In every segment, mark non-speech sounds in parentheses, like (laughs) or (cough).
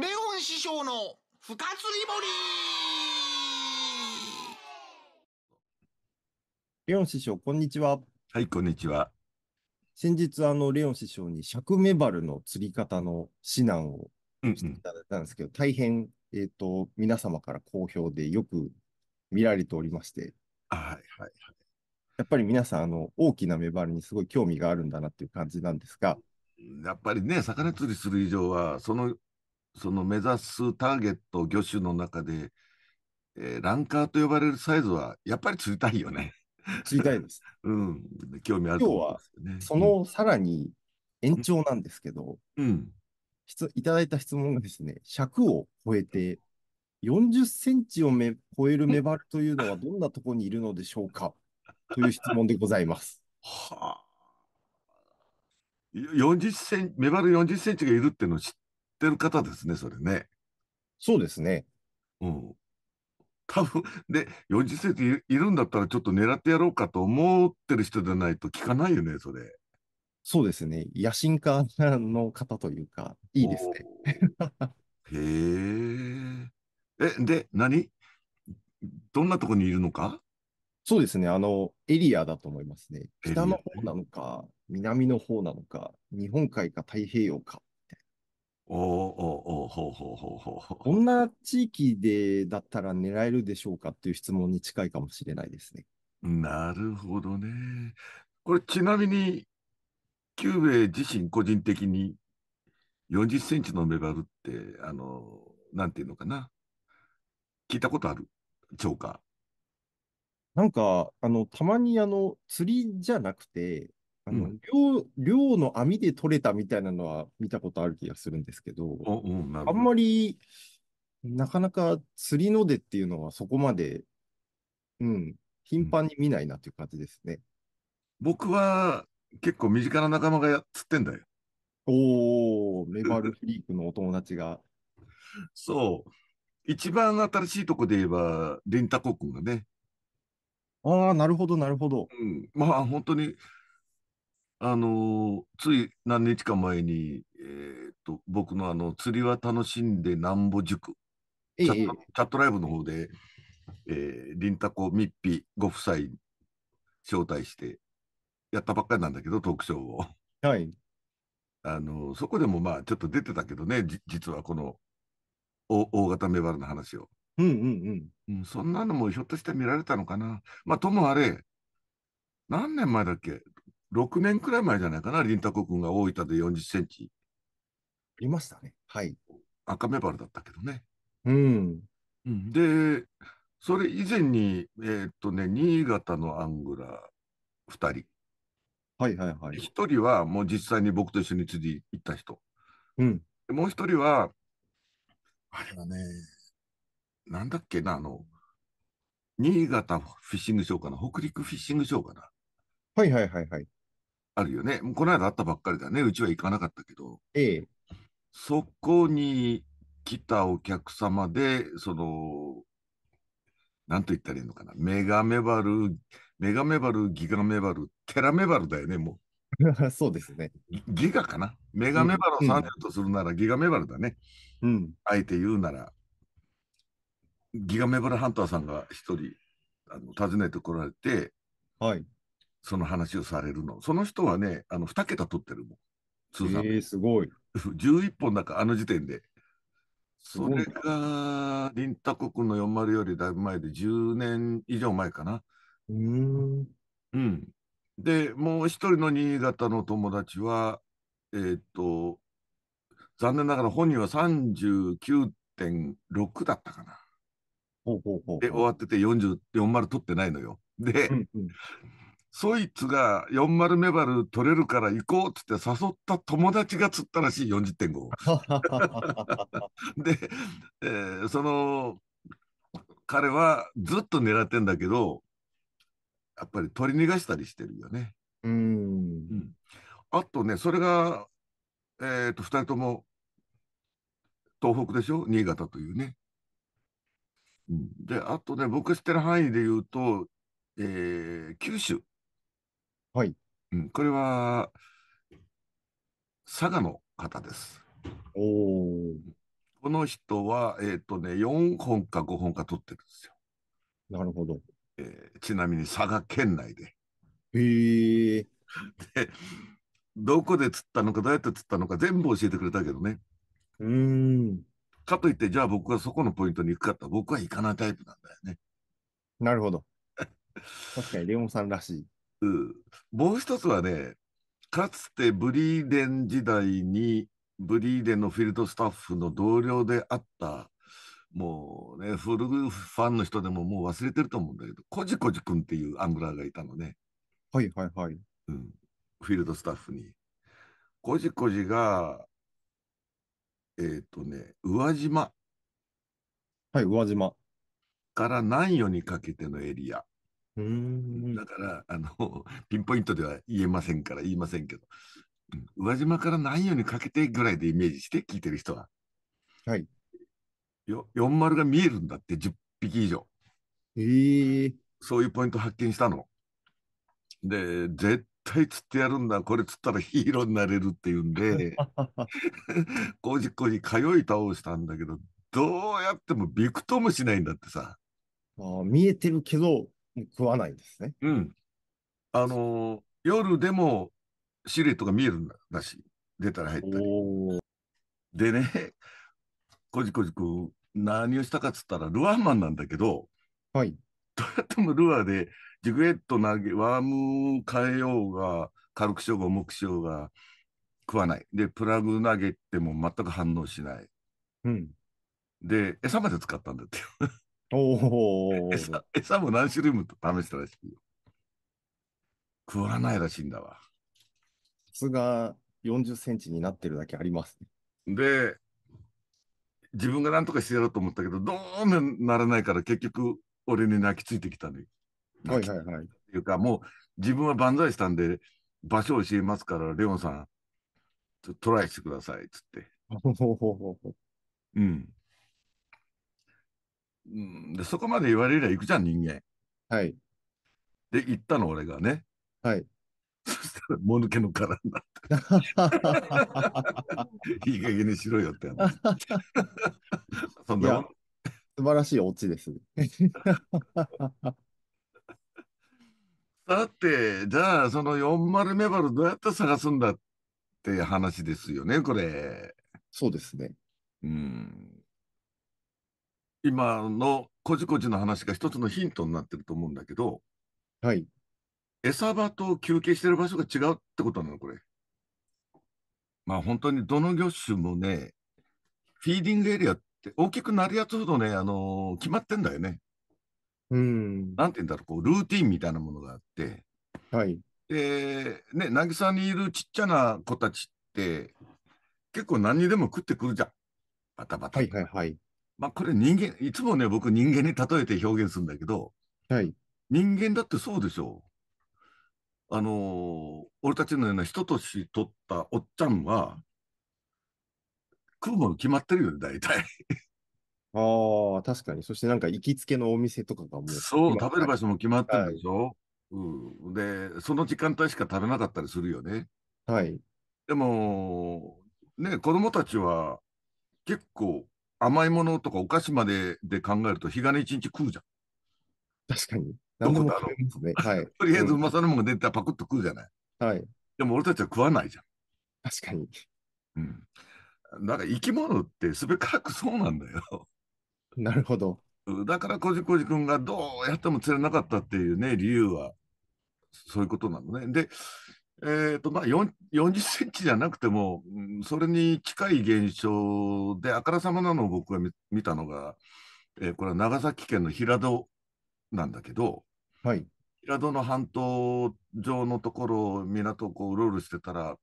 レオン師匠の深釣り堀レオン師匠、こんにちは。はい、こんにちは。先日、あの、レオン師匠に尺メバルの釣り方の指南をしていただいたんですけど、うんうん、大変、えっ、ー、と、皆様から好評でよく見られておりまして。はいはいはい。やっぱり皆さん、あの、大きなメバルにすごい興味があるんだなっていう感じなんですが。やっぱりね、魚釣りする以上は、そのその目指すターゲット、魚種の中で、えー、ランカーと呼ばれるサイズはやっぱり釣りたいよね。釣りたいです。(laughs) うん、興味あると思い、ね、今日はそのさらに延長なんですけど、うん、質いただいた質問がですね、尺を超えて40センチをめ超えるメバルというのはどんなとこにいるのでしょうか (laughs) という質問でございます。はあ。40センメバル40センチがいるっていうのを知っってる方ですね、それね。そうですね。うん。多分、で、40世紀いるんだったらちょっと狙ってやろうかと思ってる人じゃないと聞かないよね、それ。そうですね。野心家の方というか、いいですね。へえ。え、で、何どんなとこにいるのかそうですね。あの、エリアだと思いますね。北の方なのか、南の方なのか、日本海か太平洋かおおおおほうほうほうほう。んな地域でだったら狙えるでしょうかっていう質問に近いかもしれないですね。なるほどね。これちなみに、キューベ自身個人的に40センチのメバルって、あの、なんていうのかな。聞いたことある釣果。なんか、あの、たまにあの、釣りじゃなくて、あの、うん、漁漁の網で取れたみたいなのは見たことある気がするんですけど、うん、あんまりなかなか釣りのでっていうのはそこまで、うん、頻繁に見ないなという感じですね。うん、僕は結構身近な仲間が釣ってんだよ。おー、メバルフリークのお友達が。そう。一番新しいとこで言えば、リンタコ君がね。ああ、なるほど、なるほど。うん、まあ、本当にあのつい何日か前に、えーと、僕のあの釣りは楽しんでなんぼ塾チャット、チャットライブの方で、えー、リンタコミッピご夫妻招待してやったばっかりなんだけどトークショーを。はい、(laughs) あのそこでもまあちょっと出てたけどね実はこの大型メバルの話を。うんうんうん、うん、そんなのもひょっとして見られたのかな。まあ、ともあれ、何年前だっけ6年くらい前じゃないかな、林太郎君が大分で40センチ。いましたね。はい。赤メバルだったけどね。うん。で、それ以前に、えー、っとね、新潟のアングラー2人。はいはいはい。1人はもう実際に僕と一緒に釣り行った人。うん。もう1人は、あれはね、なんだっけな、あの、新潟フィッシングショーかな、北陸フィッシングショーかな。はいはいはいはい。あるよね。この間あったばっかりだね。うちは行かなかったけど。ええ。そこに来たお客様で、その、なんと言ったらいいのかな。メガメバル、メガメバル、ギガメバル、テラメバルだよね、もう。(laughs) そうですね。ギガかな。メガメバルを30とするなら、ギガメバルだね。うん。あえて言うなら。ギガメバルハンターさんが一人あの訪ねてこられて、はい、その話をされるの。その人はね、あの、2桁取ってるもん。通算。えー、すごい。11 (laughs) 本だから、あの時点で。それが、林太国の40よりだいぶ前で、10年以上前かな。うん。うん。で、もう一人の新潟の友達は、えっ、ー、と、残念ながら本人は39.6だったかな。ほうほうほうで、終わってて40、40取ってないのよ。で、うんうんそいつが40メバル取れるから行こうっつって誘った友達が釣ったらしい40.5。で、えー、その彼はずっと狙ってんだけどやっぱり取り逃がしたりしてるよね。うん、あとねそれが、えーと、と2人とも東北でしょ新潟というね。であとね僕知ってる範囲で言うと、えー、九州はい。うん、これは、佐賀の方です。おこの人は、えっ、ー、とね、4本か5本か取ってるんですよ。なるほど。えー、ちなみに佐賀県内で。へえ。で、どこで釣ったのか、どうやって釣ったのか、全部教えてくれたけどね。うん。かといって、じゃあ僕はそこのポイントに行くかって僕は行かないタイプなんだよね。なるほど。確かに、レオンさんらしい。もう一つはね、かつてブリーデン時代に、ブリーデンのフィールドスタッフの同僚であった、もうね、フルファンの人でももう忘れてると思うんだけど、コジコジ君っていうアングラーがいたのね。はいはいはい。うん、フィールドスタッフに。コジコジが、えっ、ー、とね、宇和島。はい、宇和島。から南予にかけてのエリア。うんだからあの、(laughs) ピンポイントでは言えませんから、言いませんけど、宇和島から何よにかけてぐらいでイメージして、聞いてる人は。はい。よ40が見えるんだって、10匹以上。えー、そういうポイント発見したの。で、絶対釣ってやるんだ、これ釣ったらヒーローになれるっていうんで、(laughs) こじこじ通い倒したんだけど、どうやってもびくともしないんだってさ。あ見えてるけど、食わないんですね。うん。あのー、夜でもシルエットが見えるんだし、出たら入ったり。でね、こじこじく何をしたかっつったら、ルアーマンなんだけど、はい。どうやってもルアーで、ジグエット投げ、ワーム変えようが、軽くしようが重くしようが、食わない。で、プラグ投げても全く反応しない。うん。で、餌まで使ったんだってよ。おお。餌、餌も何種類も試したらしいよ。食わないらしいんだわ。靴が40センチになってるだけあります、ね、で、自分が何とかしてやろうと思ったけど、どうもならないから結局、俺に泣きついてきたね。はいはいはい。っていうか、もう自分は万歳したんで、場所を教えますから、レオンさん、トライしてください、つって。うん。うん、でそこまで言われりゃ行くじゃん、人間。はい。で、行ったの、俺がね。はい。そしたら、もぬけの殻になって。(laughs) いい加減にしろよって話。そんな素晴らしいオチです。だって、じゃあ、その40メバルどうやって探すんだって話ですよね、これ。そうですね。うん。今のこじこじの話が一つのヒントになってると思うんだけど、はい。餌場と休憩してる場所が違うってことなの、これ。まあ本当にどの魚種もね、フィーディングエリアって大きくなるやつほどね、あのー決まってんだよね。うん。なんて言うんだろう、こう、ルーティンみたいなものがあって、はい。で、ね、渚にいるちっちゃな子たちって、結構何にでも食ってくるじゃん。バタバタ。はいはいはい。まあ、これ人間、いつもね、僕人間に例えて表現するんだけど、はい。人間だってそうでしょう。あのー、俺たちのような一年取ったおっちゃんは、食うもの決まってるよね、大体。ああ、確かに。そしてなんか行きつけのお店とかがもう。そう、食べる場所も決まってるでしょ、はい、うん。で、その時間帯しか食べなかったりするよね。はい。でも、ね、子供たちは結構甘いものとかお菓子までで考えると、日がね一日食うじゃん。確かに。どこだろう。ね、(laughs) はい。とりあえずうまさのものが出たらパクッと食うじゃない。はい。でも俺たちは食わないじゃん。確かに。うん。なんか生き物ってすべからくそうなんだよ。なるほど。だから、こじこじくんがどうやっても釣れなかったっていうね、理由は、そういうことなのね。で、えーとまあ、40センチじゃなくても、それに近い現象で、あからさまなのを僕が見たのが、えー、これは長崎県の平戸なんだけど、はい、平戸の半島上のところ港をこううろうろしてたら、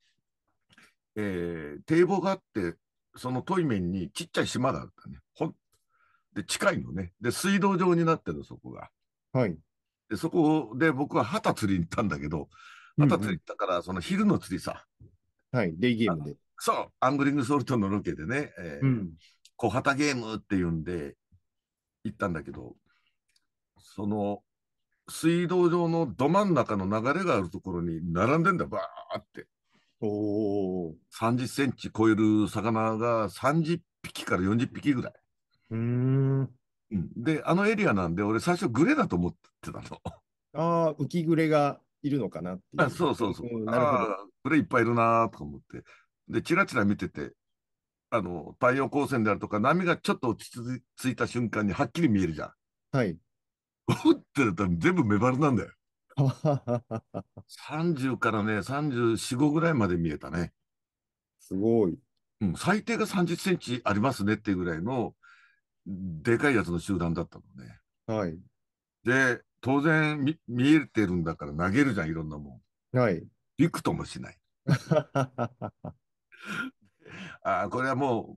えー、堤防があって、その遠い面にちっちゃい島があったね。ほんで、近いのね。で、水道場になってる、そこが。はい。で、そこで僕は旗釣りに行ったんだけど、朝釣り行ったから、その昼の釣りさ。はい、デイゲームで。そう、アングリングソルトのロケでね、えーうん、小旗ゲームっていうんで、行ったんだけど、その、水道上のど真ん中の流れがあるところに並んでんだ、ばーって。お30センチ超える魚が30匹から40匹ぐらい。うんで、あのエリアなんで、俺最初グレだと思ってたの。ああ、浮きグレがいるのかなっていう。あそうそうそう。うん、なるほど。これいっぱいいるなと思って。で、チラチラ見てて、あの、太陽光線であるとか、波がちょっと落ち着いた瞬間にはっきり見えるじゃん。はい。打ってると全部メバルなんだよ。30 (laughs) からね、34、5ぐらいまで見えたね。すごい。うん、最低が30センチありますねっていうぐらいの、でかいやつの集団だったのね。はい。で、当然見見えてるんだから投げるじゃん、いろんなもん。はい。びくともしない。(laughs) あこれはも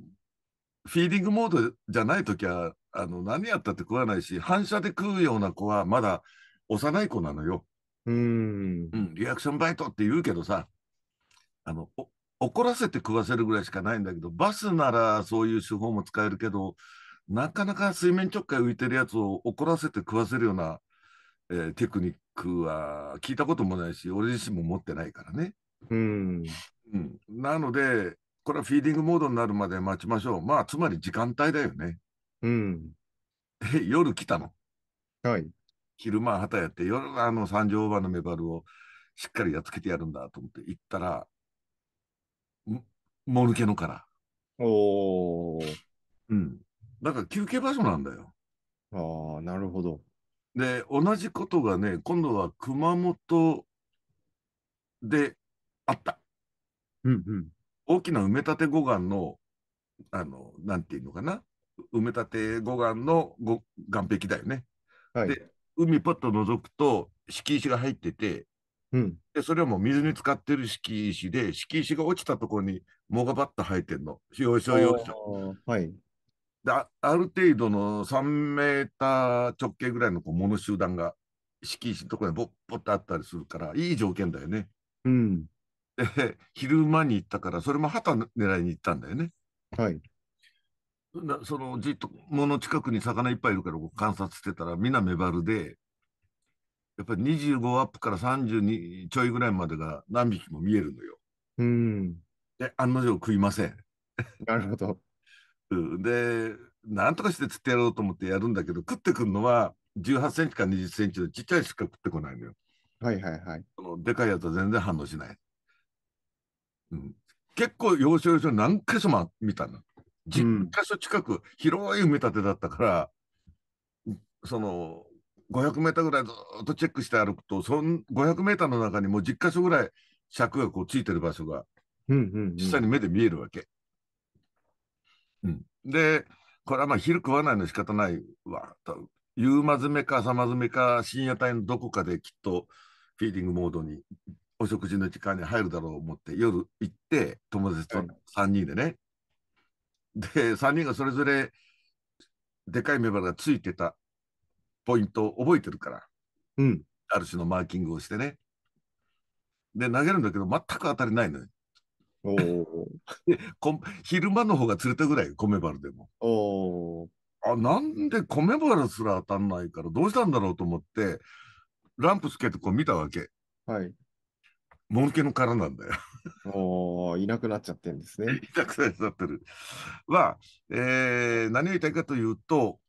う、フィーリングモードじゃない時は、あの、何やったって食わないし、反射で食うような子はまだ幼い子なのよ。うんうん、リアクションバイトって言うけどさ、あの、怒らせて食わせるぐらいしかないんだけど、バスならそういう手法も使えるけど、なかなか水面直下浮いてるやつを怒らせて食わせるようなえー、テクニックは聞いたこともないし、俺自身も持ってないからね。うん、うん、なので、これはフィーディングモードになるまで待ちましょう。まあ、つまり時間帯だよね。うん、え夜来たの。はい。昼間旗やって、夜あの三条ーのメバルをしっかりやっつけてやるんだと思って行ったら、もぬけのから。おお。うん。だから休憩場所なんだよ。ああ、なるほど。で、同じことがね、今度は熊本であった。うんうん。大きな埋め立て護岸の、あの、なんていうのかな。埋め立て護岸のご岸壁だよね。はい。で、海パッと覗くと、敷石が入ってて、うん。で、それはもう水に浸かってる敷石で、敷石が落ちたところに藻がバッと生えてんの。よいしょしょ。はい。である程度の3メーター直径ぐらいのこう物集団が敷地のところにぼっぽっとあったりするからいい条件だよね。うん、で昼間に行ったからそれも旗狙いに行ったんだよね。はいなそのじっと物近くに魚いっぱいいるから観察してたらみんなメバルでやっぱり25アップから32ちょいぐらいまでが何匹も見えるのよ。うん、で案の定食いません。なるほど。で、なんとかして釣ってやろうと思ってやるんだけど、食ってくるのは18センチか20センチのちっちゃいしか食ってこないのよ。はいはいはい。そのでかいやつは全然反応しない。うん、結構要所要所何箇所も見たの。10箇所近く広い埋め立てだったから、その500メーターぐらいずっとチェックして歩くと、その500メーターの中にもう10箇所ぐらい尺がこうついてる場所が、実際に目で見えるわけ。で、これはまあ昼食わないの仕方ないわ、と夕まずめか朝まずめか深夜帯のどこかできっとフィーリングモードに、お食事の時間に入るだろう思って、夜行って、友達と3人でね。で、3人がそれぞれ、でかい目腹がついてたポイントを覚えてるから、うん、ある種のマーキングをしてね。で、投げるんだけど、全く当たりないのよ。おお昼間の方が釣れたぐらい、米原でも。おあ、なんで米原すら当たんないから、どうしたんだろうと思って、ランプつけてこう見たわけ。はい。もぬけの殻なんだよおいなくなっちゃってるんですね。(laughs) いなくなっちゃってる。は、えー、何を言いたいかというと、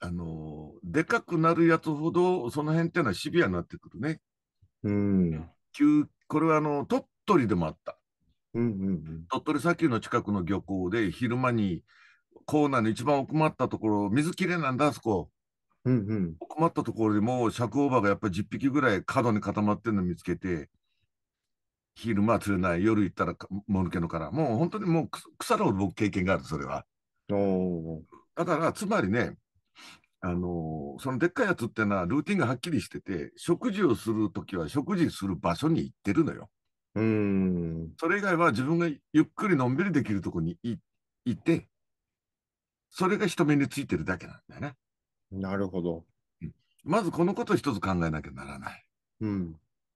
あのー、でかくなるやつほど、その辺っていうのはシビアになってくるね。うん。これはあの、鳥取でもあった。うんうんうん、鳥取砂丘の近くの漁港で昼間にナ内の一番奥まったところ水きれいなんだあそこ、うんうん、奥まったところでもうシャクオーバーがやっぱり10匹ぐらい角に固まってるの見つけて昼間は釣れない夜行ったらもぬけのからもう本当にもう腐るほど僕経験があるそれは。だからつまりねあのー、そのでっかいやつってのはルーティンがはっきりしてて食事をする時は食事する場所に行ってるのよ。うんそれ以外は自分がゆっくりのんびりできるとこにいいて、それが人目についてるだけなんだよね。なるほど。まずこのことを一つ考えなきゃならない。うん、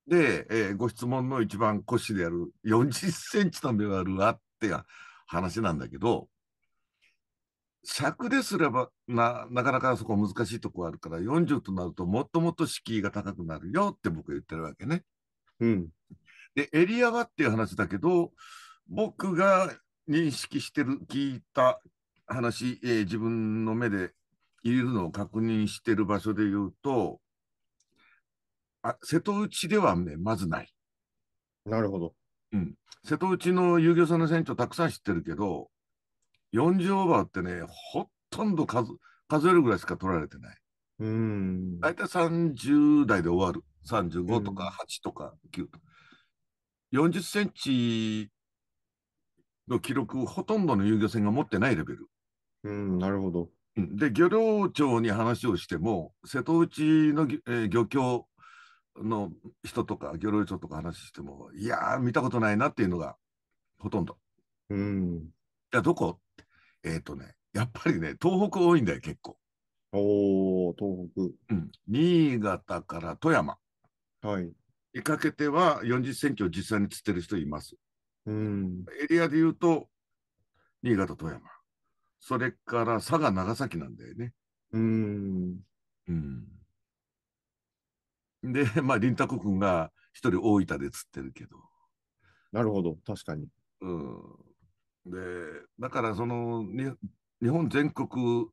で、えー、ご質問の一番腰である40センチの目はあるわって話なんだけど、尺ですればななかなかそこ難しいとこあるから40となるともっともっと敷居が高くなるよって僕は言ってるわけね。うん、で、エリアはっていう話だけど、僕が認識してる、聞いた話、えー、自分の目でいるのを確認してる場所で言うと、あ瀬戸内ではね、まずない。なるほど。うん、瀬戸内の遊漁船の船長たくさん知ってるけど、40オーバーってね、ほとんど数数えるぐらいしか取られてない。うん大体30代で終わる。35とか8とか9とか。40センチの記録をほとんどの遊漁船が持ってないレベル。うん、なるほど。で、漁業庁に話をしても、瀬戸内の、えー、漁協の人とか、漁労長とか話しても、いや見たことないなっていうのがほとんど。うん。いや、どこえっ、ー、とね、やっぱりね、東北多いんだよ、結構。おお東北。うん。新潟から富山。はい。見かけては40センチを実際に釣ってる人います。うん、エリアで言うと、新潟、富山。それから佐賀、長崎なんだよね。うん。うん。で、(laughs) まあ、林太君が一人大分で釣ってるけど。なるほど、確かに。うん。で、だからその、に、日本全国、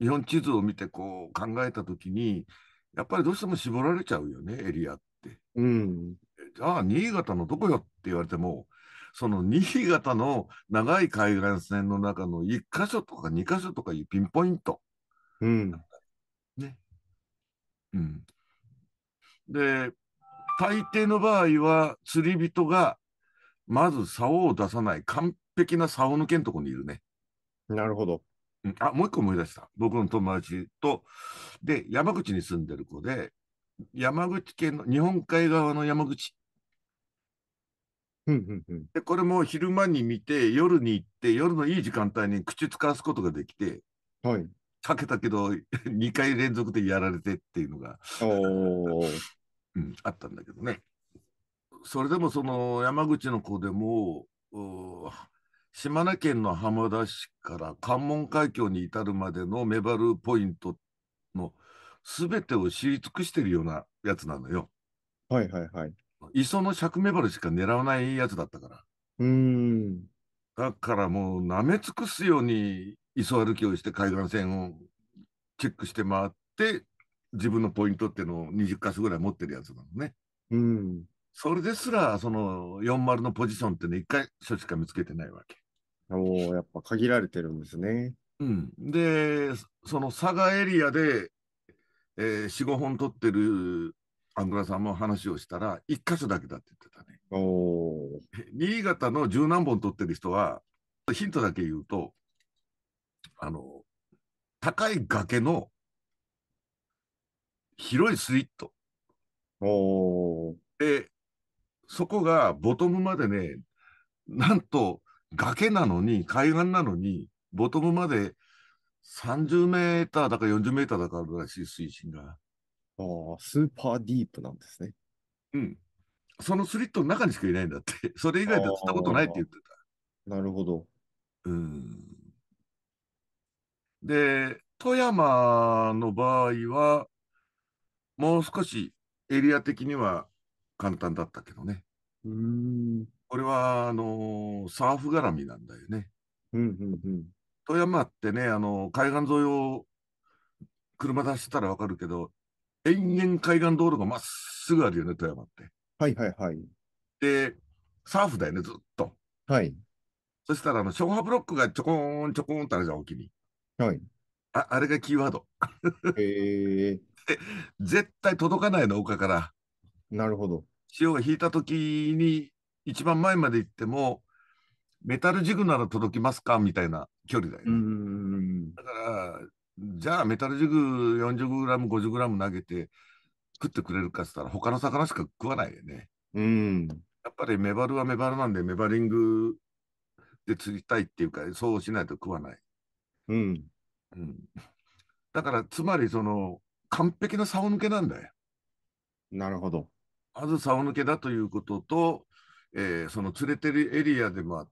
日本地図を見てこう考えたときに、やっぱりどうしても絞られちゃうよね、エリアっって。うん、じゃあ、新潟のどこよって言われても、その新潟の長い海岸線の中の1箇所とか2箇所とかいうピンポイント。うん。ね。うん。で、大抵の場合は釣り人がまず竿を出さない完璧な竿抜けんとこにいるね。なるほど。あ、もう一個思い出した。僕の友達と、で、山口に住んでる子で、山口県の日本海側の山口。でこれも昼間に見て、夜に行って、夜のいい時間帯に口使わすことができて、はい、かけたけど、2 (laughs) 回連続でやられてっていうのが (laughs) うん、あったんだけどね。それでもその山口の子でも、島根県の浜田市から関門海峡に至るまでのメバルポイントの全てを知り尽くしてるようなやつなのよ。はいはいはい。磯の釈目原しか狙わないやつだったから。うん。だからもう舐め尽くすように磯歩きをして海岸線をチェックして回って、自分のポイントっていうのを20箇所ぐらい持ってるやつなのね。うん。それですら、その40のポジションっていうの1回所しか見つけてないわけ。おおやっぱ限られてるんですね。うん。で、その佐賀エリアでえー、4、5本撮ってるアングラさんも話をしたら、1箇所だけだって言ってたね。お新潟の十何本撮ってる人は、ヒントだけ言うと、あの、高い崖の広いスリット。おで、そこがボトムまでね、なんと崖なのに、海岸なのに、ボトムまで30メーターだか40メーターだかあるらしい、水深が。ああ、スーパーディープなんですね。うん。そのスリットの中にしかいないんだって。(laughs) それ以外で釣ったことないって言ってた。なるほど。うん。で、富山の場合は、もう少しエリア的には簡単だったけどね。うん。これは、あのー、サーフ絡みなんだよね。うんうんうん。富山ってね、あの、海岸沿いを車出してたらわかるけど、延々海岸道路がまっすぐあるよね、富山って。はいはいはい。で、サーフだよね、ずっと。はい。そしたら、あの、消波ブロックがちょこんちょこんってあるじゃん、沖に。はい。あ、あれがキーワード。へえー。(laughs) 絶対届かないの、丘から。なるほど。潮が引いた時に、一番前まで行っても、メタルジグなら届きますかみたいな距離だよ、ね、だから、じゃあメタルジグ 40g、50g 投げて食ってくれるかっつったら、他の魚しか食わないよね。うん、やっぱりメバルはメバルなんで、メバリングで釣りたいっていうか、そうしないと食わない。うん。うん、だから、つまり、その、完璧な竿抜けなんだよ。なるほど。まず竿抜けだということと、えー、その釣れてるエリアでもあっ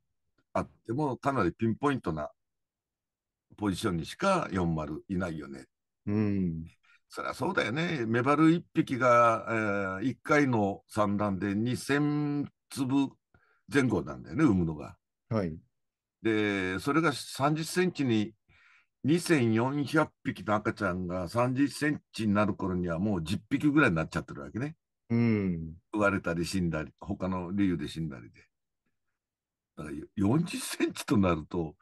あっても、かなりピンポイントなポジションにしか40いないよね。うん、そりゃそうだよね。メバル1匹が、えー、1回の産卵で2000粒前後なんだよね、産むのが。はい、で、それが30センチに2400匹の赤ちゃんが30センチになる頃にはもう10匹ぐらいになっちゃってるわけね。うん。食われたり死んだり、他の理由で死んだりで。40センチとなると、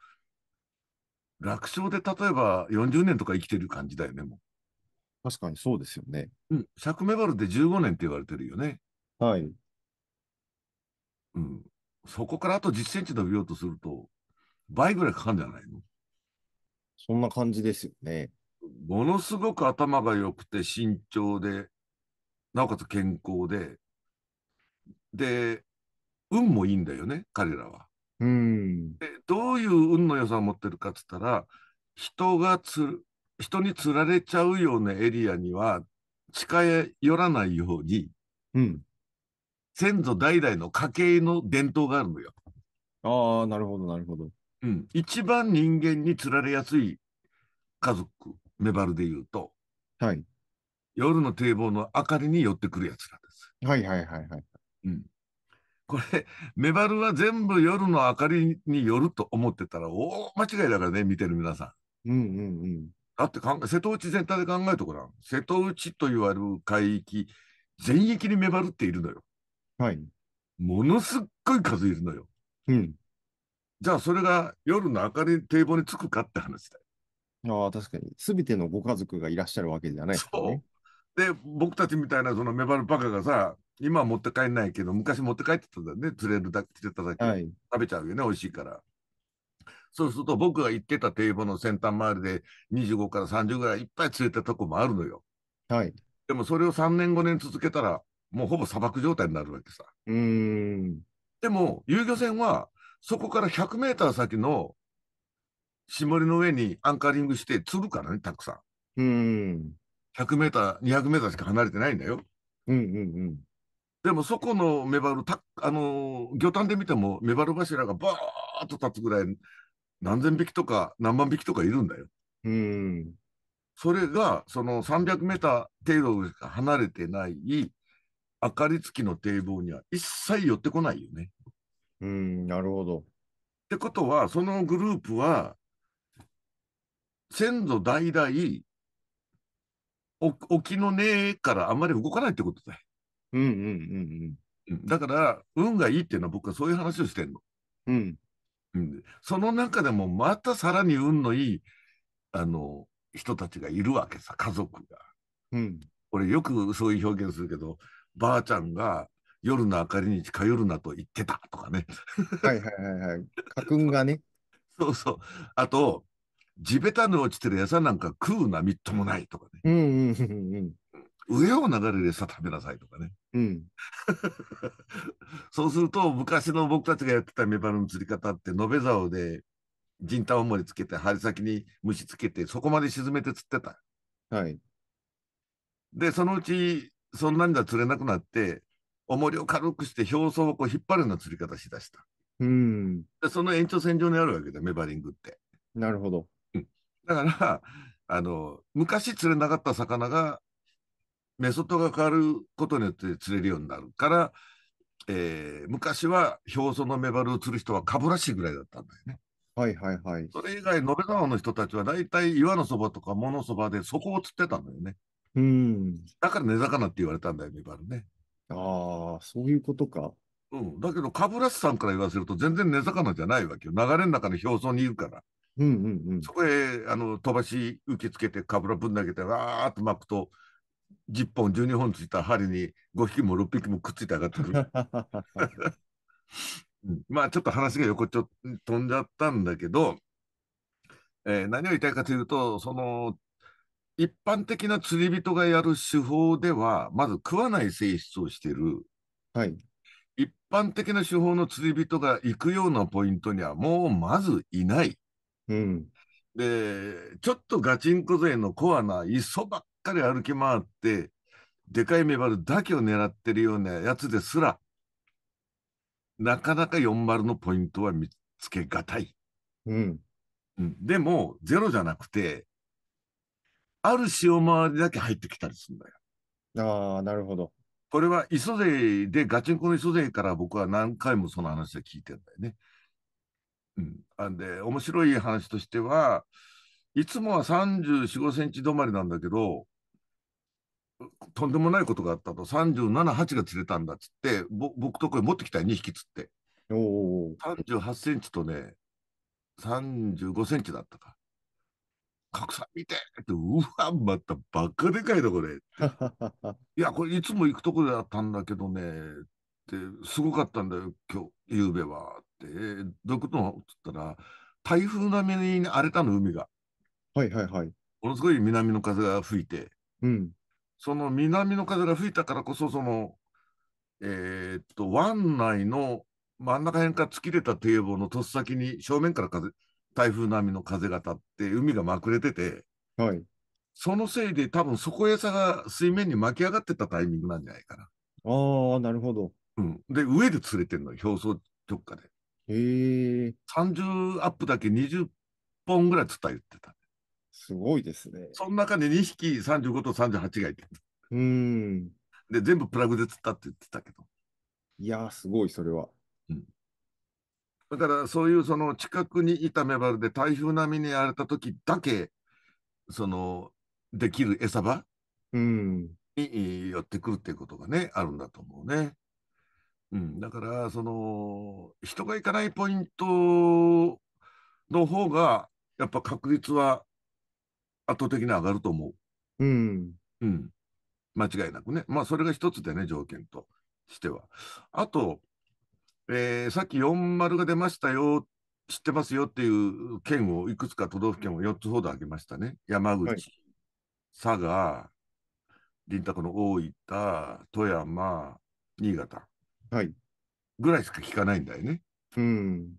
楽勝で例えば40年とか生きてる感じだよね、もう。確かにそうですよね。うん。シメバルで15年って言われてるよね。はい。うん。そこからあと10センチ伸びようとすると、倍ぐらいかかるんじゃないのそんな感じですよね。ものすごく頭が良くて慎重で、なおかつ健康で、で、運もいいんだよね彼らは。うん、でどういう運の良さを持ってるかっつったら人がつ人につられちゃうようなエリアには近寄らないように、うん、先祖代々の家系の伝統があるのよ。ああなるほどなるほど。うん、一番人間につられやすい家族メバルでいうと、はい、夜の堤防の明かりに寄ってくるやつなんです。はいはいはいはい。うん、これ、メバルは全部夜の明かりによると思ってたら、大間違いだからね、見てる皆さん。うんうんうん。だって瀬戸内全体で考えるとこん瀬戸内と言われる海域、全域にメバルっているのよ。はい。ものすっごい数いるのよ。うん。じゃあ、それが夜の明かり、堤防につくかって話だよ。ああ、確かに。すべてのご家族がいらっしゃるわけじゃないですね。そう。で、僕たちみたいなそのメバルバカがさ、今は持って帰んないけど、昔持って帰ってたんだよね。釣れるだけ、釣れただけ、はい、食べちゃうよね、美味しいから。そうすると僕が行ってた堤防の先端周りで25から30ぐらいいっぱい釣れたとこもあるのよ。はい。でもそれを3年5年続けたら、もうほぼ砂漠状態になるわけさ。うん。でも、遊漁船は、そこから100メーター先の下りの上にアンカリングして釣るからね、たくさん。うん。100メーター、200メーターしか離れてないんだよ。うんうんうん。でもそこのメバル、たあのー、魚探で見てもメバル柱がバーッと立つぐらい何千匹とか何万匹とかいるんだよ。うん。それがその300メーター程度しか離れてない明かりつきの堤防には一切寄ってこないよね。うん、なるほど。ってことは、そのグループは、先祖代々、お沖の根からあんまり動かないってことだよ。うんうんうんうん。だから、運がいいっていうのは僕はそういう話をしてるの。うん。うん、その中でもまたさらに運のいい、あの、人たちがいるわけさ、家族が。うん。俺よくそういう表現するけど、ばあちゃんが夜の明かりに近寄るなと言ってたとかね。はいはいはいはい。がね。そうそう。あと、地べたに落ちてる餌なんか食うなみっともないとかね。うんうんうんうん。上を流れる餌食べなさいとかね。うん、(laughs) そうすると、昔の僕たちがやってたメバルの釣り方って、延べ竿で人体重りつけて、針先に虫つけて、そこまで沈めて釣ってた。はい。で、そのうち、そんなんじゃ釣れなくなって、重りを軽くして表層をこう引っ張るような釣り方しだした。うん。で、その延長線上にあるわけだ、メバリングって。なるほど。だから、あの、昔釣れなかった魚がメソッドが変わることによって釣れるようになるから、えー、昔は表層のメバルを釣る人はカブラシぐらいだったんだよね。はいはいはい。それ以外、延べ川の人たちは大体岩のそばとか物そばでそこを釣ってたんだよね。うん。だから根魚って言われたんだよ、メバルね。ああ、そういうことか。うん。だけど、カブラシさんから言わせると全然根魚じゃないわけよ。流れの中の表層にいるから。うんうんうん。そこへ、あの、飛ばし受け付けて、カブラぶん投げて、わーっと巻くと、10本12本ついた針に5匹も6匹もくっついて上がってくる。(laughs) まあちょっと話が横ちょ飛んじゃったんだけど、えー、何を言いたいかというと、その一般的な釣り人がやる手法では、まず食わない性質をしてる。はい。一般的な手法の釣り人が行くようなポイントにはもうまずいない。うん。で、ちょっとガチンコ勢のコアな磯ばっかり歩き回って、でかいメバルだけを狙ってるようなやつですら、なかなか40のポイントは見つけがたい。うん。でも、ゼロじゃなくて、ある潮回りだけ入ってきたりするんだよ。ああ、なるほど。これは磯勢で、ガチンコの磯勢から僕は何回もその話で聞いてんだよね。うん。あんで、面白い話としては、いつもは34、5センチ止まりなんだけど、とんでもないことがあったと、37、8が釣れたんだっつって、ぼ僕とこへ持ってきた2匹釣って。お38センチとね、35センチだったか。拡散見てって、うわ、またばっかでかいとこで。(laughs) いや、これいつも行くとこだったんだけどね、って、すごかったんだよ、今日、夕べは。って、どういうことのっつったら、台風並みに荒れたの、海が。はいはいはい。ものすごい南の風が吹いて。うん。その南の風が吹いたからこそ、その、えー、っと、湾内の真ん中辺から突き出た堤防の突先に正面から風、台風並みの風が立って、海がまくれてて、はい。そのせいで多分底餌が水面に巻き上がってたタイミングなんじゃないかな。ああ、なるほど。うん。で、上で釣れてるの表層直下で。へえ。30アップだけ20本ぐらい釣った言ってた。すごいですね。その中で2匹35と38がいて。うん。で、全部プラグで釣ったって言ってたけど。いやすごい、それは。うん。だから、そういうその近くにいたメバルで台風並みにやれた時だけ、その、できる餌場に寄ってくるっていうことがね、あるんだと思うね。うん、だから、その、人が行かないポイントの方が、やっぱ確率は圧倒的に上がると思う。うん。うん。間違いなくね。まあ、それが一つでね、条件としては。あと、えー、さっき40が出ましたよ、知ってますよっていう県を、いくつか都道府県を4つほど挙げましたね。山口、はい、佐賀、林宅の大分、富山、新潟。はい。ぐらいしか聞かないんだよね。うん。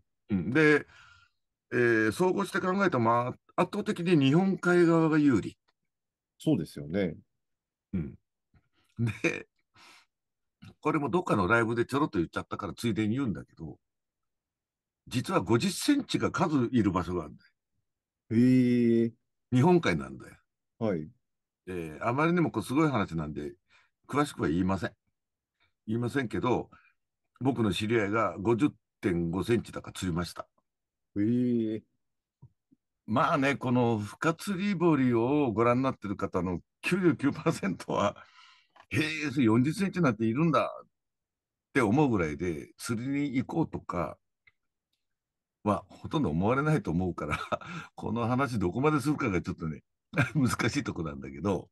で、えー、総合して考えても圧倒的に日本海側が有利。そうですよね。うん。で、これもどっかのライブでちょろっと言っちゃったからついでに言うんだけど、実は50センチが数いる場所があるんだよ。へえ。日本海なんだよ。はい。えー、あまりにもこうすごい話なんで、詳しくは言いません。言いませんけど、僕の知り合いが50.5センチだか釣りました。へえ。まあね、この深釣り堀をご覧になってる方の99%は、へえ、40センチなんているんだって思うぐらいで、釣りに行こうとかはほとんど思われないと思うから、(laughs) この話どこまでするかがちょっとね、(laughs) 難しいとこなんだけど、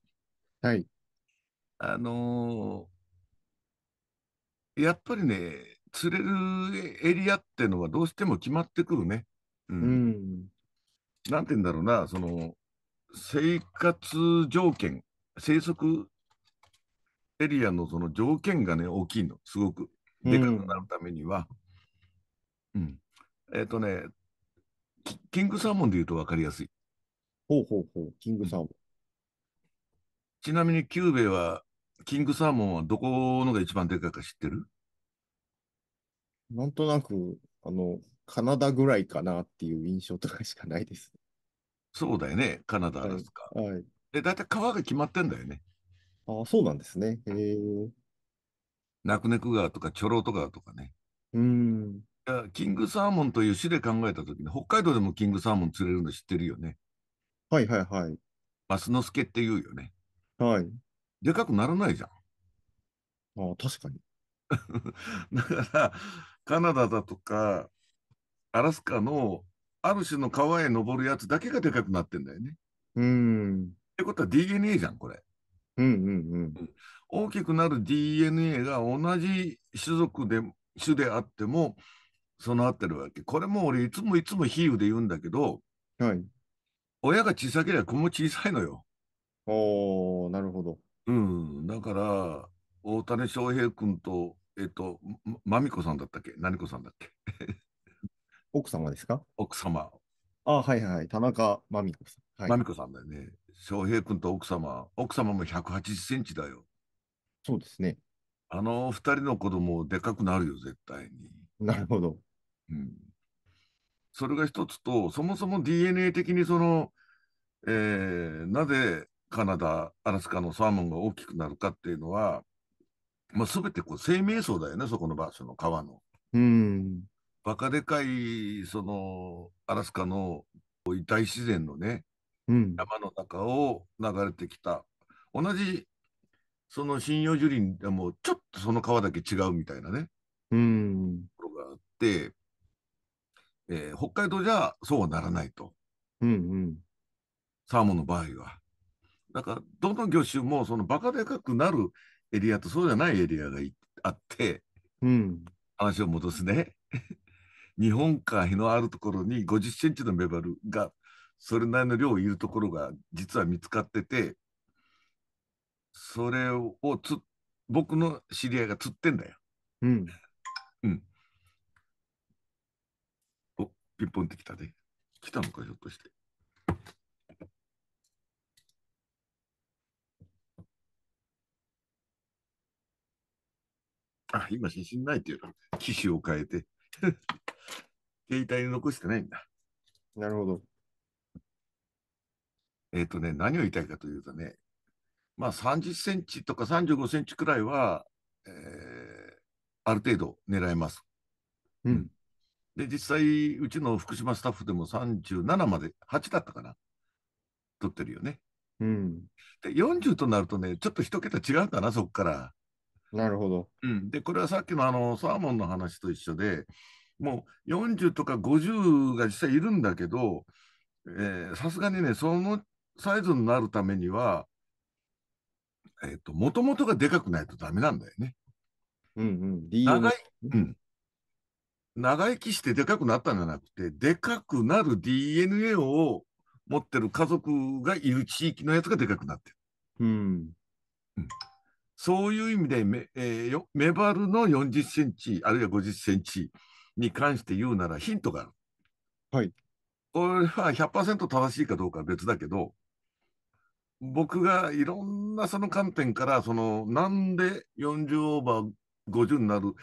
はい。あのー、やっぱりね、釣れるエリアっていうのはどうしても決まってくるね。うん、うんなんて言うんだろうな、その、生活条件、生息エリアのその条件がね、大きいの、すごく。でかくなるためには。うん。えっ、ー、とねキ、キングサーモンで言うと分かりやすい。ほうほうほう、キングサーモン。ちなみに、キューベは、キングサーモンはどこのが一番でかいか知ってるなんとなく、あの、カナダぐらいかなっていう印象とかしかないです。そうだよね、カナダですか。はい。はい、大体川が決まってんだよね。ああ、そうなんですね。へえ。ナクネク川とかチョロト川とかね。うん。キングサーモンという種で考えたときに、北海道でもキングサーモン釣れるの知ってるよね。はいはいはい。マスノスケって言うよね。はい。でかくならないじゃん。ああ、確かに。(laughs) だから、カナダだとか、アラスカのある種の川へ登るやつだけがでかくなってんだよね。うん。ってことは DNA じゃん、これ。うんうんうん。大きくなる DNA が同じ種族で、種であっても、備わってるわけ。これも俺、いつもいつも比喩で言うんだけど、はい。親が小さければ子も小さいのよ。おー、なるほど。うん。だから、大谷翔平君と、えっと、まみこさんだったっけ何子さんだっけ奥様ですか奥様。あ、はいはい。田中真美子さん。はい、真美子さんだよね。翔平君と奥様。奥様も180センチだよ。そうですね。あの二人の子供でかくなるよ、絶対に。なるほど。うん。それが一つと、そもそも DNA 的にその、えー、なぜカナダ、アラスカのサーモンが大きくなるかっていうのは、まあ、全てこう生命層だよね、そこの場所の川の。うん。バカでかい、その、アラスカの遺体自然のね、うん、山の中を流れてきた。同じ、その針葉樹林でも、ちょっとその川だけ違うみたいなね、うん。ところがあって、えー、北海道じゃそうはならないと。うんうん、サーモンの場合は。だから、どの魚種も、そのバカでかくなるエリアとそうじゃないエリアがあって、うん、話を戻すね。日本海のあるところに50センチのメバルがそれなりの量いるところが実は見つかっててそれをつ僕の知り合いが釣ってんだよ。うん。うん。おピンポンってきたね。来たのかひょっとして。あ今写真ないっていうの。機種を変えて。携帯に残してないんだ。なるほど。えっ、とね、何を言いたいかというとね、まあ30センチとか35センチくらいは、えー、ある程度狙えます。うん。で、実際、うちの福島スタッフでも37まで、8だったかな。取ってるよね。うん。で、40となるとね、ちょっと一桁違うかな、そこから。なるほど。うん。で、これはさっきのあの、サーモンの話と一緒で、もう40とか50が実際いるんだけど、さすがにね、そのサイズになるためには、えっ、ー、と、もともとがでかくないとダメなんだよね。うんうん。長い、うん。長生きしてでかくなったんじゃなくて、でかくなる DNA を持ってる家族がいる地域のやつがでかくなってる。うん。うん、そういう意味でめ、えー、メバルの40センチ、あるいは50センチに関して言うならヒントがある。はい。これは100%正しいかどうかは別だけど、僕がいろんなその観点から、その、なんで40オーバー50になる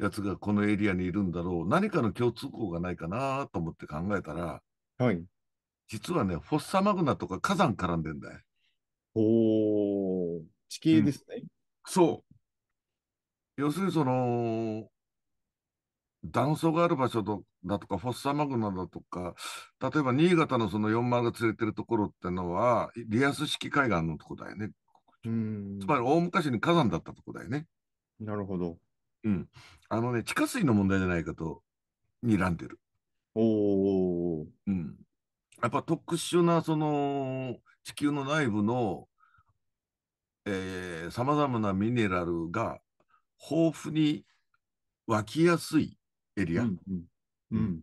やつがこのエリアにいるんだろう、何かの共通項がないかなと思って考えたら、はい。実はね、フォッサマグナとか火山絡んでんだよ。おー、地形ですね、うん。そう。要するにその、断層がある場所だとか、フォッサマグナだとか、例えば新潟のその4万が連れてるところってのは、リアス式海岸のとこだよね。つまり大昔に火山だったとこだよね。なるほど。うん。あのね、地下水の問題じゃないかと、睨んでる。おお。うん。やっぱ特殊な、その、地球の内部の、えー、様々なミネラルが豊富に湧きやすいエリア。うん、うん、うん。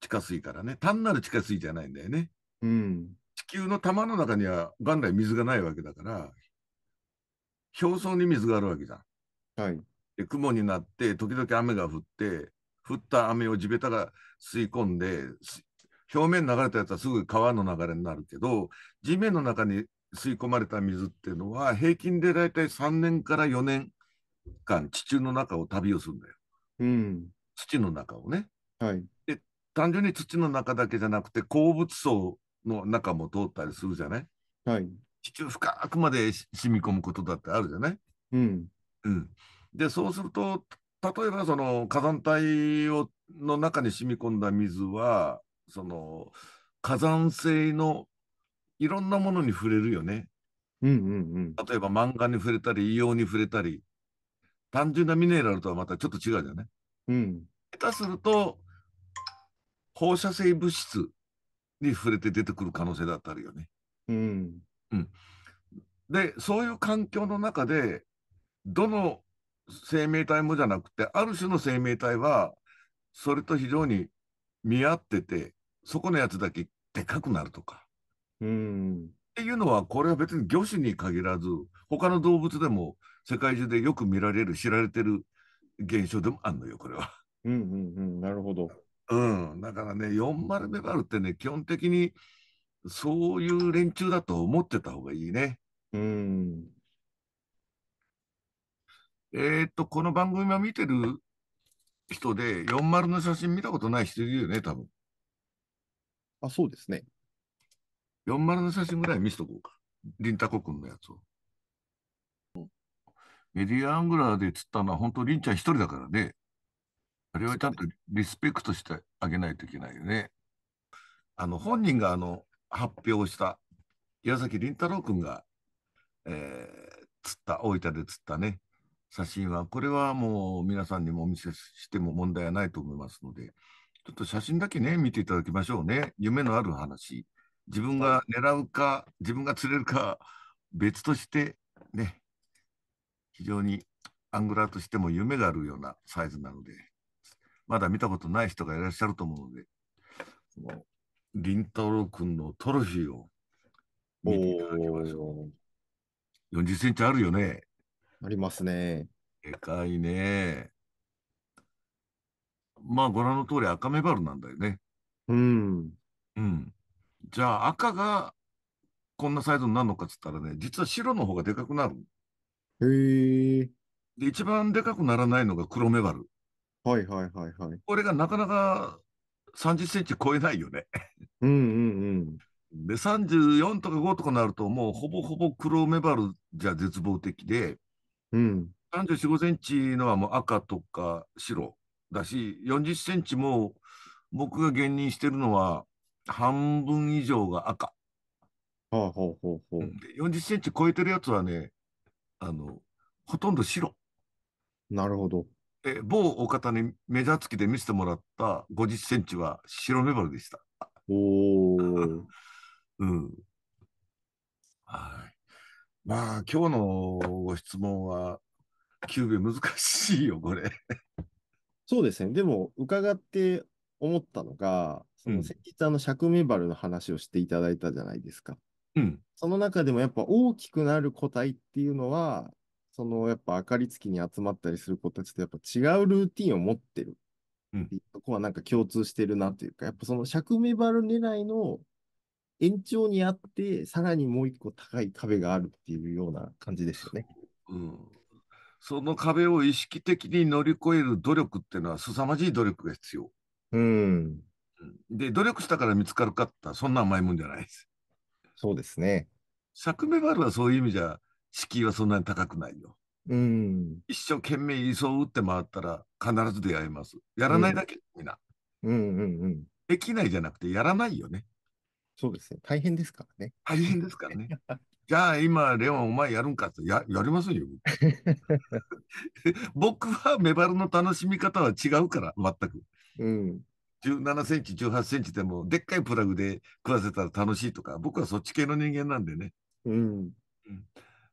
地下水からね。単なる地下水じゃないんだよね。うん。地球の玉の中には元来水がないわけだから、表層に水があるわけじゃん。はい。で雲になって、時々雨が降って、降った雨を地べたが吸い込んで、表面流れたやつはすぐ川の流れになるけど、地面の中に吸い込まれた水っていうのは、平均で大体3年から4年間、地中の中を旅をするんだよ。うん、土の中をね。はい。で、単純に土の中だけじゃなくて、鉱物層の中も通ったりするじゃないはい。地中深くまで染み込むことだってあるじゃないうん。うん。で、そうすると、例えばその火山帯をの中に染み込んだ水は、その火山性のいろんなものに触れるよね。うんうんうん、例えば漫画に触れたり、硫黄に触れたり、単純なミネラルとはまたちょっと違うじゃね。うん。下手すると、放射性物質に触れて出てくる可能性だったりよね。うん。うん。で、そういう環境の中で、どの生命体もじゃなくて、ある種の生命体は、それと非常に見合ってて、そこのやつだけでかくなるとか。うん。っていうのは、これは別に魚種に限らず、他の動物でも世界中でよく見られる知られてる現象でもあるのよこれは。うんうんうん、なるほど、うん、だからね40メバルってね基本的にそういう連中だと思ってた方がいいね。うんえっと、この番組を見てる人で、40の写真見たことない人いるよね、多分あ、そうですね。40の写真ぐらい見せとこうか。りんたこくんのやつを。メディアアングラーで釣ったのは本当、りんちゃん一人だからね。あれはちゃんとリスペクトしてあげないといけないよね。あの、本人があの、発表した岩崎凛太郎君が、えー、釣った、大分で釣ったね、写真は、これはもう皆さんにもお見せしても問題はないと思いますので、ちょっと写真だけね、見ていただきましょうね。夢のある話。自分が狙うか、自分が釣れるか、別としてね、非常にアングラーとしても夢があるようなサイズなので、まだ見たことない人がいらっしゃると思うので、このりんたろう君のトロフィーを見ていただきましょう。40センチあるよね。ありますね。でかいね。まあ、ご覧の通り赤メバルなんだよね。うん。うん。じゃあ、赤がこんなサイズになるのかっつったらね、実は白の方がでかくなる。え。で、一番でかくならないのが黒メバル。はいはいはいはい。これがなかなか30センチ超えないよね。うんうんうん。で、34とか5とかなると、もうほぼほぼ黒メバルじゃ絶望的で、うん。34、5センチのはもう赤とか白だし、40センチも僕が現任してるのは半分以上が赤。で40センチ超えてるやつはね、あの、ほとんど白。なるほど。え某お方に目立つきで見せてもらった50センチは白メバルでした。おお。(laughs) うん。はい。まあ、今日のご質問は、9秒難しいよ、これ。そうですね。でも、伺って思ったのが、その先日、あの、釈メバルの話をしていただいたじゃないですか。うん、その中でもやっぱ大きくなる個体っていうのは、そのやっぱ明かりつきに集まったりする子たちとやっぱ違うルーティンを持ってるっていうとこはなんか共通してるなというか、やっぱその尺メバル狙いの延長にあって、さらにもう一個高い壁があるっていうような感じですよね。うん、その壁を意識的に乗り越える努力っていうのは凄まじい努力が必要。うん、で努力したから見つかるかったそんな甘いもんじゃないです。そうですね。釈明ルはそういう意味じゃ、敷居はそんなに高くないよ。うん。一生懸命理想を打って回ったら必ず出会えます。やらないだけ、うん、みんな。うんうんうん。できないじゃなくてやらないよね。そうですね。大変ですからね。大変ですからね。(laughs) じゃあ今、レオンお前やるんかって、や、やりますよ。(laughs) 僕はメバルの楽しみ方は違うから、全く。うん。17センチ、18センチでも、でっかいプラグで食わせたら楽しいとか、僕はそっち系の人間なんでね。うん。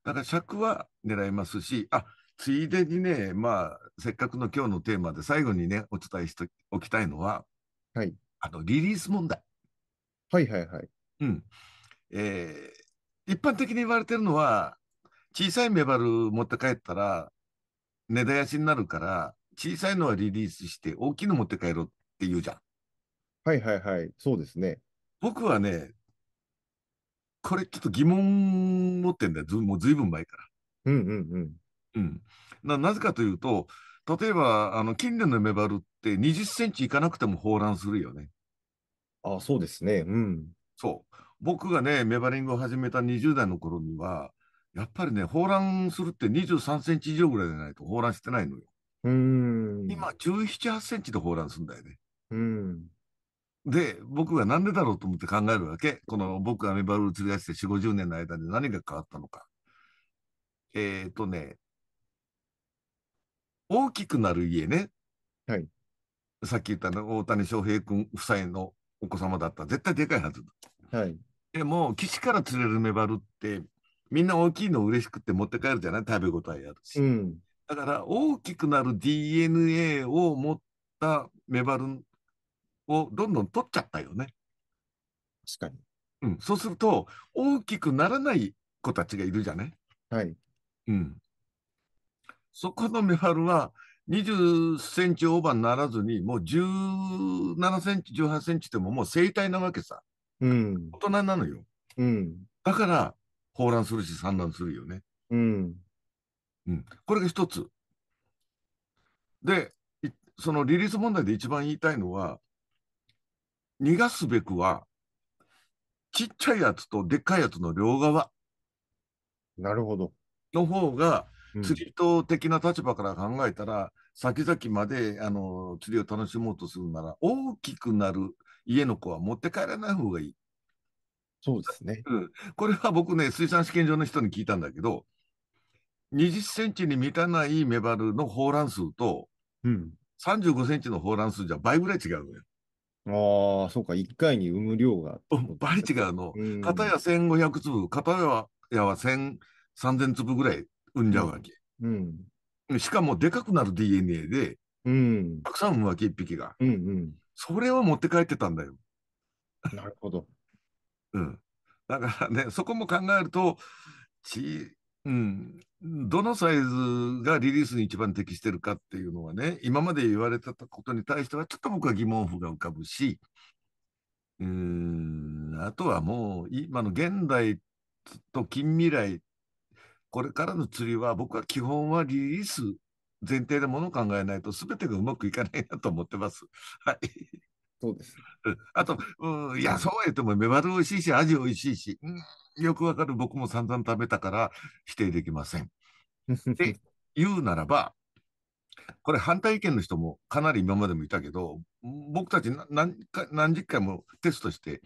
だから尺は狙いますし、あ、ついでにね、まあ、せっかくの今日のテーマで最後にね、お伝えしておきたいのは、はい。あの、リリース問題。はいはいはい。うん。えー、一般的に言われてるのは、小さいメバル持って帰ったら、根絶やしになるから、小さいのはリリースして、大きいの持って帰ろう。って言うじゃん。はいはいはい、そうですね。僕はね、これちょっと疑問持ってんだよ。ずもうずいぶん前から。うんうんうん。うん。な、なぜかというと、例えば、あの、近年のメバルって20センチいかなくても放卵するよね。あそうですね。うん。そう。僕がね、メバリングを始めた20代の頃には、やっぱりね、放卵するって23センチ以上ぐらいでないと放卵してないのよ。うん。今、17、8センチで放卵するんだよね。うん。で、僕がなんでだろうと思って考えるわけ。この僕がメバルを釣り出して4、50年の間で何が変わったのか。えっ、ー、とね、大きくなる家ね。はい。さっき言ったの大谷翔平君夫妻のお子様だったら絶対でかいはず。はい。でも、岸から釣れるメバルって、みんな大きいの嬉しくて持って帰るじゃない食べ応えあるし。うん、だから、大きくなる DNA を持ったメバルをどんどん取っちゃったよね。確かに。うん、そうすると、大きくならない子たちがいるじゃね。はい。うん。そこのメバルは、20センチオーバーにならずに、もう17センチ、18センチでももう生体なわけさ。うん。大人なのよ。うん。だから、放卵するし産卵するよね。うん。うん。これが一つ。で、そのリリース問題で一番言いたいのは、逃がすべくは、ちっちゃいやつとでっかいやつの両側なるほど。の方が、釣り人的な立場から考えたら、うん、先々まであの釣りを楽しもうとするなら、大きくなる家の子は持って帰らない方がいい。そうですね。うん、これは僕ね、水産試験場の人に聞いたんだけど、20センチに満たないメバルの放卵数と、うん、35センチの放卵数じゃ倍ぐらい違うのよ。ああ、そうか、1回に産む量が。倍違うの。片や1500粒、片やは1 3000粒ぐらい産んじゃうわけ。うん。しかも、でかくなる DNA で、うん、たくさん産むわけ、1匹が。うんそれは持って帰ってたんだよ。なるほど。うん。だからね、そこも考えると、ち、うん、どのサイズがリリースに一番適してるかっていうのはね、今まで言われてたことに対しては、ちょっと僕は疑問符が浮かぶし、うん、あとはもう、今の現代と近未来、これからの釣りは、僕は基本はリリース前提でものを考えないと、すべてがうまくいかないなと思ってます。はいそうです。あと、うん、いや、そう言っても、メバル美味しいし、味美味しいし、うん、よくわかる、僕も散々食べたから否定できません。(laughs) で、言うならば、これ反対意見の人もかなり今までもいたけど、僕たち何何十回もテストして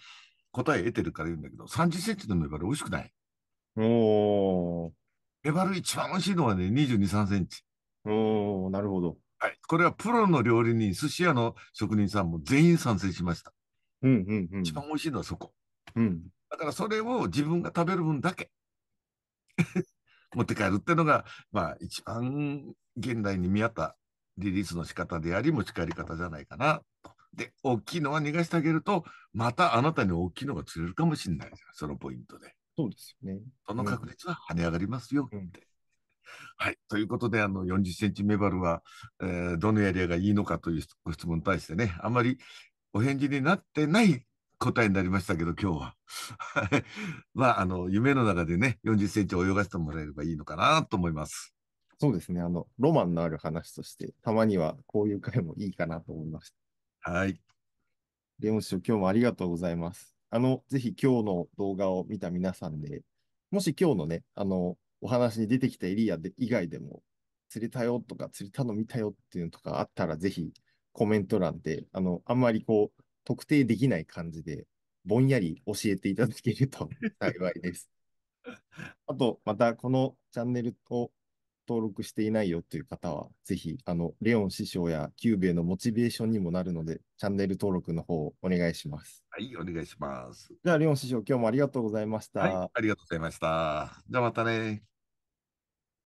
答え得てるから言うんだけど、30センチのメバル美味しくない。おメバル一番美味しいのはね、22、3センチ。おなるほど。はい、これはプロの料理人、寿司屋の職人さんも全員賛成しました。うんうんうん、一番美味しいのはそこ。うん、だからそれを自分が食べる分だけ (laughs) 持って帰るっていうのが、まあ、一番現代に見合ったリリースの仕方であり、持ち帰り方じゃないかなと。で、大きいのは逃がしてあげると、またあなたに大きいのが釣れるかもしれないじゃん、そのポイントで。そうですよね。その確率は跳ね上がりますよって。うん (laughs) はい。ということで、あの、40センチメバルは、えー、どのエリアがいいのかというご質問に対してね、あまりお返事になってない答えになりましたけど、今日は。(laughs) まあ、あの、夢の中でね、40センチ泳がせてもらえればいいのかなと思います。そうですね。あの、ロマンのある話として、たまにはこういう回もいいかなと思いました。はい。レオン師匠、今日もありがとうございます。あの、ぜひ今日の動画を見た皆さんで、もし今日のね、あの、お話に出てきたエリアで以外でも、釣れたよとか、釣れたの見たよっていうのとかあったら、ぜひコメント欄で、あの、あんまりこう、特定できない感じで、ぼんやり教えていただけると幸いです。あと、またこのチャンネルと登録していないよという方は、ぜひ、あの、レオン師匠やキューベのモチベーションにもなるので、チャンネル登録の方をお願いします。はい、お願いします。じゃあ、レオン師匠、今日もありがとうございました。はい、ありがとうございました。じゃあ、またね。